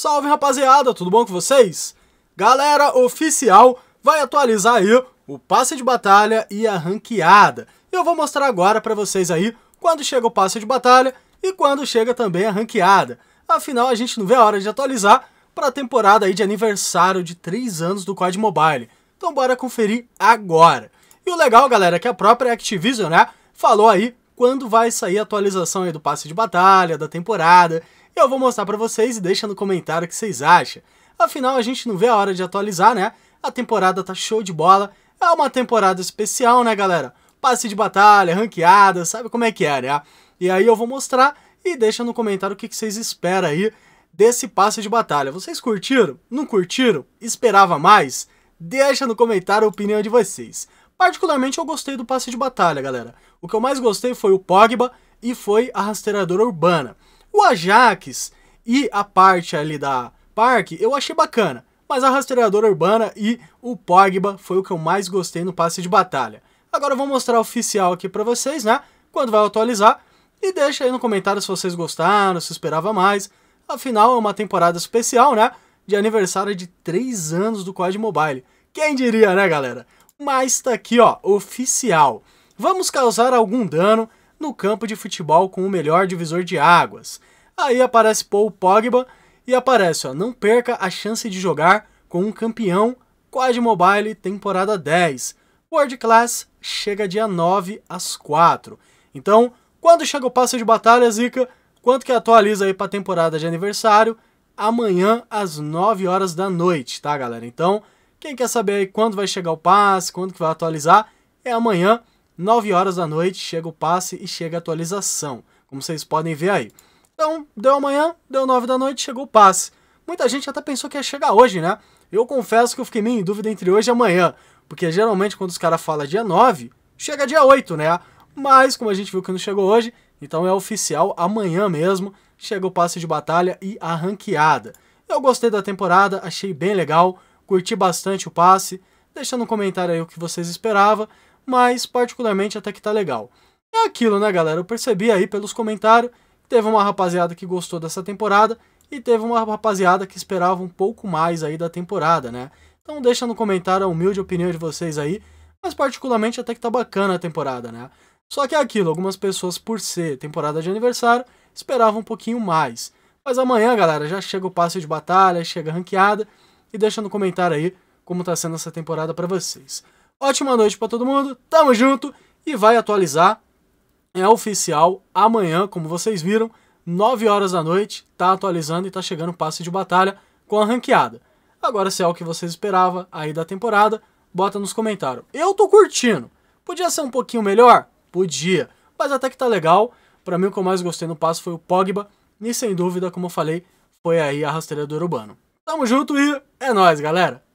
Salve rapaziada, tudo bom com vocês? Galera oficial vai atualizar aí o passe de batalha e a ranqueada. Eu vou mostrar agora para vocês aí quando chega o passe de batalha e quando chega também a ranqueada. Afinal, a gente não vê a hora de atualizar para a temporada aí de aniversário de 3 anos do COD Mobile. Então bora conferir agora. E o legal, galera, é que a própria Activision, né, falou aí quando vai sair a atualização aí do passe de batalha, da temporada eu vou mostrar para vocês e deixa no comentário o que vocês acham. Afinal, a gente não vê a hora de atualizar, né? A temporada tá show de bola, é uma temporada especial, né, galera? Passe de batalha, ranqueada, sabe como é que é, né? E aí eu vou mostrar e deixa no comentário o que, que vocês esperam aí desse passe de batalha. Vocês curtiram? Não curtiram? Esperava mais? Deixa no comentário a opinião de vocês. Particularmente eu gostei do passe de batalha, galera. O que eu mais gostei foi o Pogba e foi a rasteiradora urbana. O Ajax e a parte ali da Parque eu achei bacana, mas a rastreadora urbana e o Pogba foi o que eu mais gostei no passe de batalha. Agora eu vou mostrar oficial aqui para vocês, né? Quando vai atualizar. E deixa aí no comentário se vocês gostaram, se esperava mais. Afinal, é uma temporada especial, né? De aniversário de 3 anos do COD Mobile. Quem diria, né, galera? Mas tá aqui, ó, oficial. Vamos causar algum dano no campo de futebol com o melhor divisor de águas. Aí aparece Paul Pogba e aparece, ó, não perca a chance de jogar com um campeão Quad Mobile temporada 10. World Class chega dia 9 às 4. Então, quando chega o passe de batalha, Zica, quanto que atualiza aí para a temporada de aniversário? Amanhã às 9 horas da noite, tá, galera? Então, quem quer saber aí quando vai chegar o passe, quando que vai atualizar, é amanhã 9 horas da noite chega o passe e chega a atualização, como vocês podem ver aí. Então, deu amanhã, deu 9 da noite, chegou o passe. Muita gente até pensou que ia chegar hoje, né? Eu confesso que eu fiquei meio em dúvida entre hoje e amanhã, porque geralmente quando os caras falam dia 9, chega dia 8, né? Mas como a gente viu que não chegou hoje, então é oficial, amanhã mesmo chega o passe de batalha e a ranqueada. Eu gostei da temporada, achei bem legal, curti bastante o passe. Deixa no comentário aí o que vocês esperavam mas particularmente até que tá legal. É aquilo, né, galera? Eu percebi aí pelos comentários, teve uma rapaziada que gostou dessa temporada e teve uma rapaziada que esperava um pouco mais aí da temporada, né? Então deixa no comentário a humilde opinião de vocês aí, mas particularmente até que tá bacana a temporada, né? Só que é aquilo, algumas pessoas por ser temporada de aniversário, esperavam um pouquinho mais. Mas amanhã, galera, já chega o passe de batalha, chega a ranqueada e deixa no comentário aí como tá sendo essa temporada para vocês. Ótima noite para todo mundo, tamo junto e vai atualizar. É oficial amanhã, como vocês viram, 9 horas da noite, tá atualizando e tá chegando o passe de batalha com a ranqueada. Agora, se é o que vocês esperavam aí da temporada, bota nos comentários. Eu tô curtindo. Podia ser um pouquinho melhor? Podia. Mas até que tá legal. Para mim, o que eu mais gostei no passe foi o Pogba. E sem dúvida, como eu falei, foi aí a rasteira do Urbano. Tamo junto e é nóis, galera!